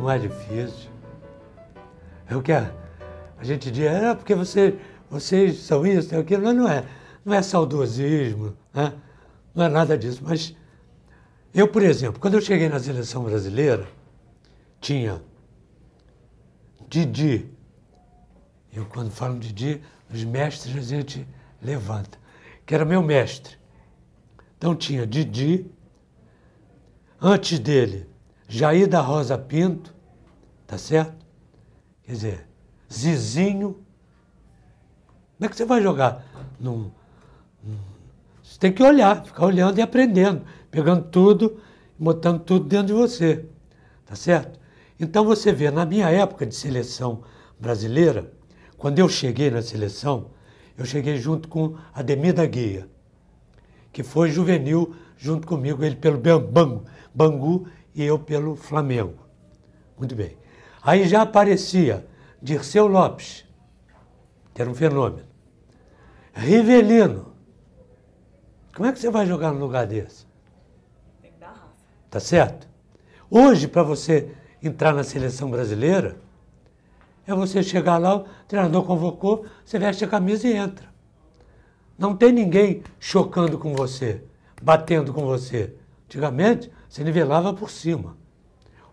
mais é difícil. É o que a, a gente diz, é porque você, vocês são isso, é aquilo, mas não é, não é saudosismo, né? não é nada disso. Mas eu, por exemplo, quando eu cheguei na seleção brasileira, tinha Didi. Eu, quando falo Didi, os mestres a gente levanta, que era meu mestre. Então tinha Didi, antes dele, Jair da Rosa Pinto, tá certo? Quer dizer, Zizinho. Como é que você vai jogar? Num, num... Você tem que olhar, ficar olhando e aprendendo, pegando tudo, botando tudo dentro de você, tá certo? Então você vê, na minha época de seleção brasileira, quando eu cheguei na seleção, eu cheguei junto com Ademir da Guia, que foi juvenil junto comigo, ele pelo Bangu, Bangu e eu pelo Flamengo. Muito bem. Aí já aparecia Dirceu Lopes, que era um fenômeno. Rivelino. Como é que você vai jogar num lugar desse? Tem que dar raça. Tá certo? Hoje, para você entrar na seleção brasileira, é você chegar lá, o treinador convocou, você veste a camisa e entra. Não tem ninguém chocando com você, batendo com você. Antigamente, você nivelava por cima.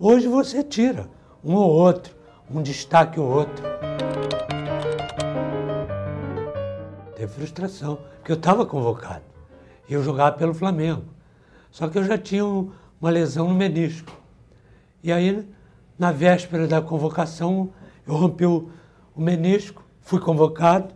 Hoje você tira um ou outro, um destaque ou outro. Teve frustração, porque eu estava convocado. E eu jogava pelo Flamengo. Só que eu já tinha uma lesão no menisco. E aí, na véspera da convocação, eu rompi o, o menisco, fui convocado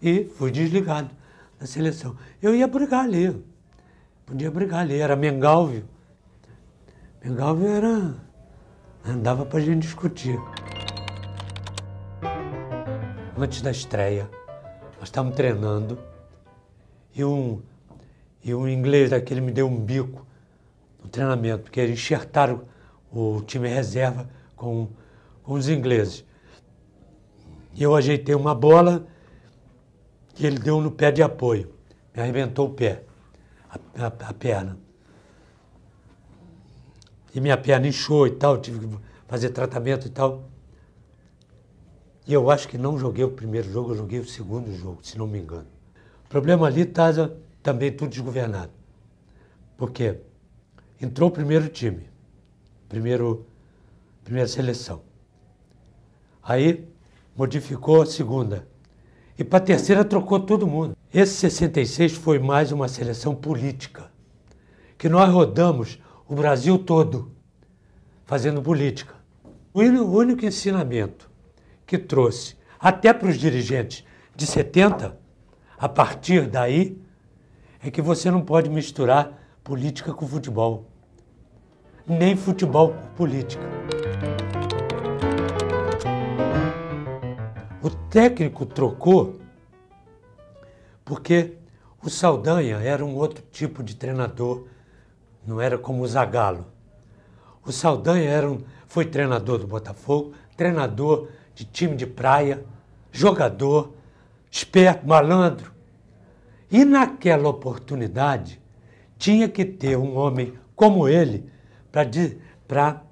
e fui desligado da seleção. Eu ia brigar ali podia brigar ali, era Mengalvio. Mengalvio era. andava para a gente discutir. Antes da estreia, nós estávamos treinando e um, e um inglês daquele me deu um bico no treinamento, porque eles enxertaram o time reserva com, com os ingleses. E eu ajeitei uma bola e ele deu no pé de apoio, me arrebentou o pé a, a, a perna. E minha perna inchou e tal, tive que fazer tratamento e tal. E eu acho que não joguei o primeiro jogo, eu joguei o segundo jogo, se não me engano. O problema ali está também tudo desgovernado. Por quê? Entrou o primeiro time, primeiro, primeira seleção. Aí modificou a segunda. E para terceira trocou todo mundo. Esse 66 foi mais uma seleção política, que nós rodamos o Brasil todo fazendo política. O único ensinamento que trouxe até para os dirigentes de 70, a partir daí, é que você não pode misturar política com futebol, nem futebol com política. o técnico trocou porque o Saldanha era um outro tipo de treinador, não era como o Zagallo. O Saldanha era um, foi treinador do Botafogo, treinador de time de praia, jogador, esperto, malandro. E naquela oportunidade tinha que ter um homem como ele para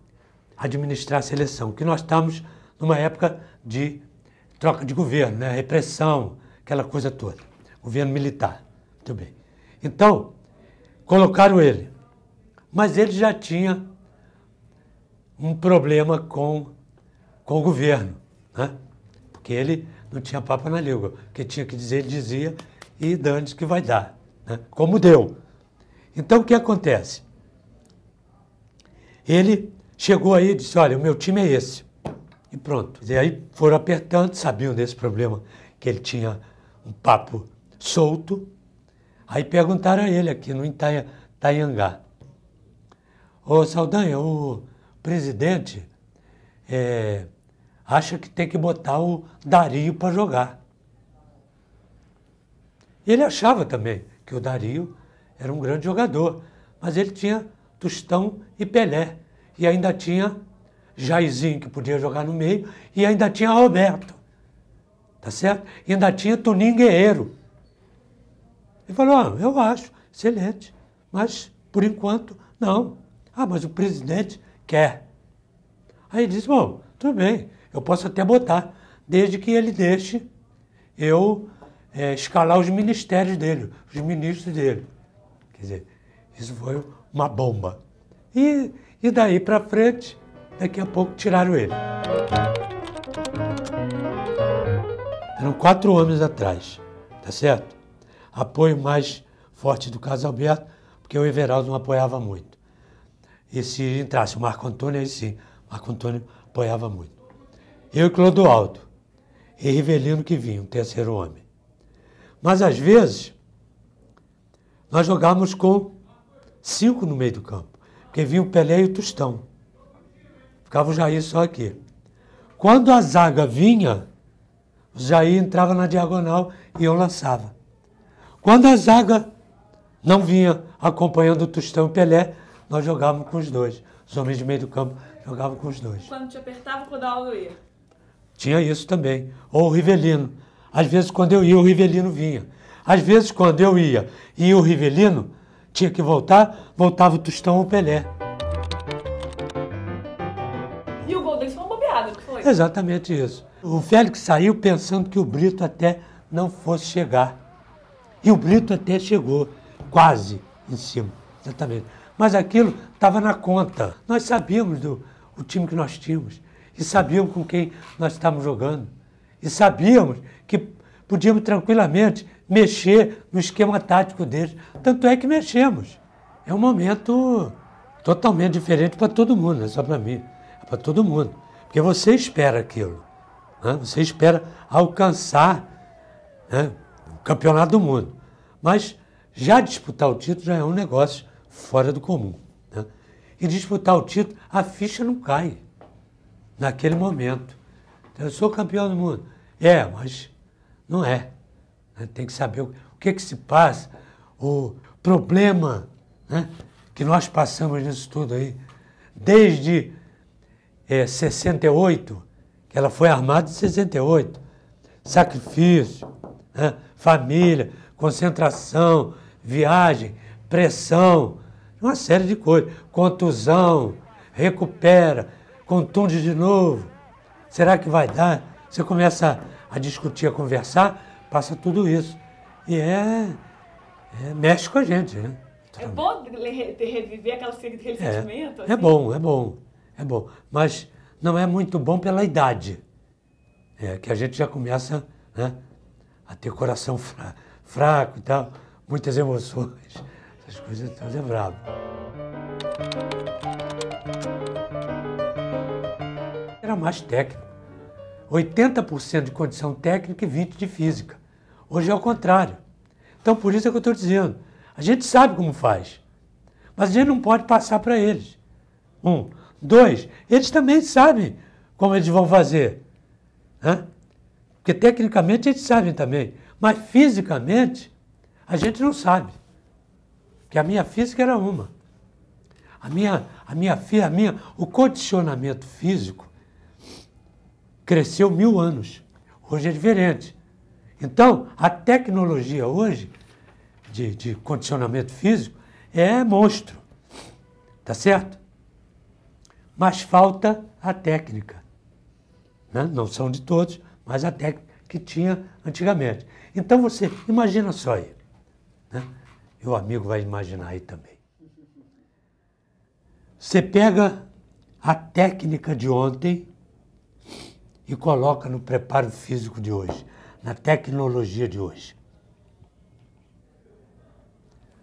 administrar a seleção, que nós estamos numa época de troca de governo, né? repressão, aquela coisa toda. Governo militar. Muito bem. Então, colocaram ele. Mas ele já tinha um problema com, com o governo, né? porque ele não tinha papo na língua. O que tinha que dizer, ele dizia, e dane que vai dar, né? como deu. Então, o que acontece? Ele chegou aí e disse, olha, o meu time é esse e pronto. E aí foram apertando, sabiam desse problema que ele tinha um papo solto. Aí perguntaram a ele aqui no Itaia, Itaiangá. Ô Saldanha, o presidente é, acha que tem que botar o Dario para jogar. Ele achava também que o Dario era um grande jogador, mas ele tinha Tostão e Pelé, e ainda tinha Jairzinho, que podia jogar no meio, e ainda tinha Roberto, tá certo? E ainda tinha Toninho Guerreiro. Ele falou, ah, eu acho, excelente, mas por enquanto não. Ah, mas o presidente quer. Aí ele disse, bom, tudo bem, eu posso até botar, desde que ele deixe eu é, escalar os ministérios dele, os ministros dele. Quer dizer, isso foi uma bomba. E, e daí para frente, Daqui a pouco tiraram ele. Eram quatro homens atrás, tá certo? Apoio mais forte do Caso Alberto, porque o Everaldo não apoiava muito. E se entrasse o Marco Antônio, aí sim, Marco Antônio apoiava muito. Eu e Clodoaldo, e Rivelino que vinha, um terceiro homem. Mas às vezes, nós jogávamos com cinco no meio do campo, porque vinha o Pelé e o Tostão. Ficava o Jair só aqui. Quando a zaga vinha, o Jair entrava na diagonal e eu lançava. Quando a zaga não vinha acompanhando o Tostão e o Pelé, nós jogávamos com os dois. Os homens de meio do campo jogavam com os dois. Quando te apertava, o Rodaldo ia? Tinha isso também. Ou o Rivelino. Às vezes, quando eu ia, o Rivelino vinha. Às vezes, quando eu ia e o Rivelino tinha que voltar, voltava o Tostão ou o Pelé. isso foi é uma bobeada, não foi? Exatamente isso. O Félix saiu pensando que o Brito até não fosse chegar. E o Brito até chegou, quase em cima, exatamente. Mas aquilo estava na conta. Nós sabíamos do o time que nós tínhamos e sabíamos com quem nós estávamos jogando. E sabíamos que podíamos tranquilamente mexer no esquema tático deles. Tanto é que mexemos. É um momento totalmente diferente para todo mundo, não é só para mim para todo mundo. Porque você espera aquilo. Né? Você espera alcançar né, o campeonato do mundo. Mas já disputar o título já é um negócio fora do comum. Né? E disputar o título, a ficha não cai naquele momento. Então, eu sou campeão do mundo. É, mas não é. Né? Tem que saber o que, que se passa, o problema né, que nós passamos nisso tudo aí, desde é, 68, que ela foi armada em 68. Sacrifício, né? família, concentração, viagem, pressão, uma série de coisas. Contusão, recupera, contunde de novo. Será que vai dar? Você começa a discutir, a conversar, passa tudo isso. E é, é mexe com a gente, né? É bom reviver aquele é, sentimento? É assim? é bom, é bom é bom, mas não é muito bom pela idade, é, que a gente já começa né, a ter coração fra fraco e tal, muitas emoções, essas coisas todas é brabo. Era mais técnico, 80% de condição técnica e 20% de física. Hoje é o contrário. Então, por isso é que eu estou dizendo. A gente sabe como faz, mas a gente não pode passar para eles. Um, Dois, eles também sabem como eles vão fazer. Né? Porque tecnicamente eles sabem também, mas fisicamente a gente não sabe. Porque a minha física era uma. A minha, a minha, a minha, o condicionamento físico cresceu mil anos. Hoje é diferente. Então, a tecnologia hoje de, de condicionamento físico é monstro. Tá certo? mas falta a técnica. Né? Não são de todos, mas a técnica que tinha antigamente. Então você imagina só aí. Né? E o amigo vai imaginar aí também. Você pega a técnica de ontem e coloca no preparo físico de hoje, na tecnologia de hoje.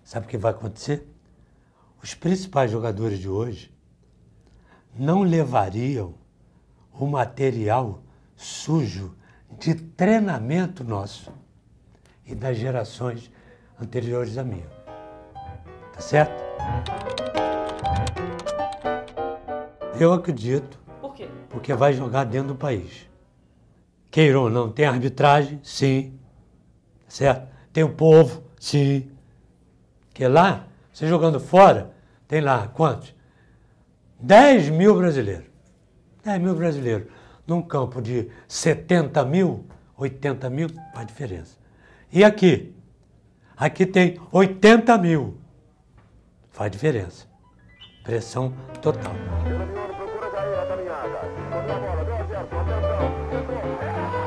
Sabe o que vai acontecer? Os principais jogadores de hoje não levariam o material sujo de treinamento nosso e das gerações anteriores a mim, Tá certo? Eu acredito. Por quê? Porque vai jogar dentro do país. Queiram ou não, tem arbitragem? Sim. Tá certo? Tem o povo? Sim. Porque lá, você jogando fora, tem lá quantos? 10 mil brasileiros. 10 mil brasileiros. Num campo de 70 mil, 80 mil, faz diferença. E aqui? Aqui tem 80 mil. Faz diferença. Pressão total. Procura cair a caminhada. Contra a bola, deu acerto, atenção.